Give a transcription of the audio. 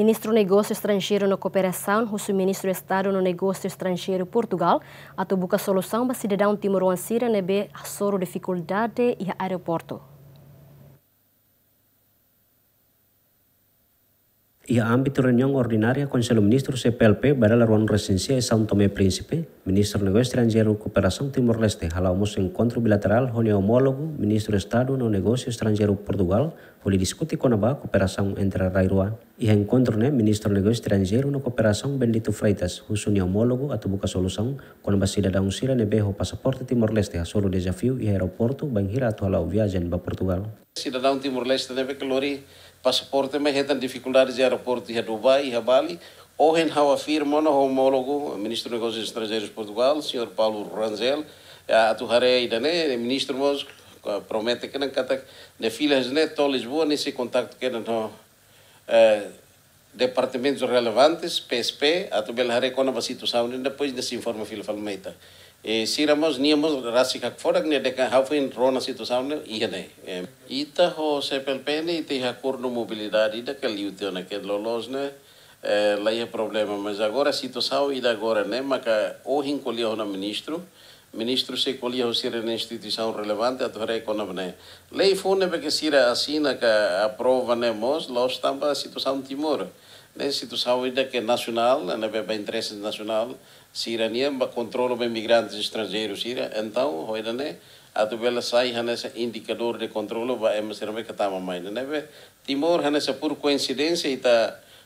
Ministro Negócio Estrangeiro na Cooperação, o Ministro do Estado no Negócio Estrangeiro Portugal, a buka solução para cidadão timor-ansira nebe soro dificuldade e aeroporto. Ia âmbito reunião ordinária Conselho Ministro CPLP para la e São Tomé Príncipe, Ministro do Negócio Estrangeiro e Cooperação Timor-Leste, ao almoço encontro bilateral reuniu homólogo, Ministro do Estado no Negócio Estrangeiro Portugal, onde discute com a cooperação entre a Rairoa. e encontro né, Ministro do Negócio Estrangeiro na cooperação Benedito Freitas, o seu homólogo, a tubuca solução com a cidadão Sira Nebejo, passaporte Timor-Leste, a solo desafio e aeroporto, banhira atual viagem para Portugal. Cidadão Timor-Leste deve que lori passaporte, mas é tem dificuldades de aeroporto de Dubai e Bali, Hohenhau afirma ao homólogo, ministro dos Negócios Estrangeiros de Portugal, o senhor Paulo Ranzel, a Tujaré Idané, ministro Mosco, promete que não cata de filas né to Lisboa nesse contato que não eh, departamentos relevantes PSP a tu belhare com a situação depois desse informe filo falmeita e se ramos niamos rasika fora que de how foi entrou na situação né e é. tá né ita o se tem a cor no mobilidade da que liuteu na que lolos né é lá é problema. Mas agora a situação é e agora, né? Mas hoje encolheu no ministro, ministro se colheu se na instituição relevante, a torre econômica. Lei foi né, é porque se assina né, que prova, né, mas lá está a situação de Timor. Né, situação ainda é que nacional, né, para interesse nacional, se irania, para controle de imigrantes estrangeiros, ira. Então, hoje, né, a tubela sai nesse indicador de controle, vai ser uma que está mais, né? Timor, nessa por coincidência, está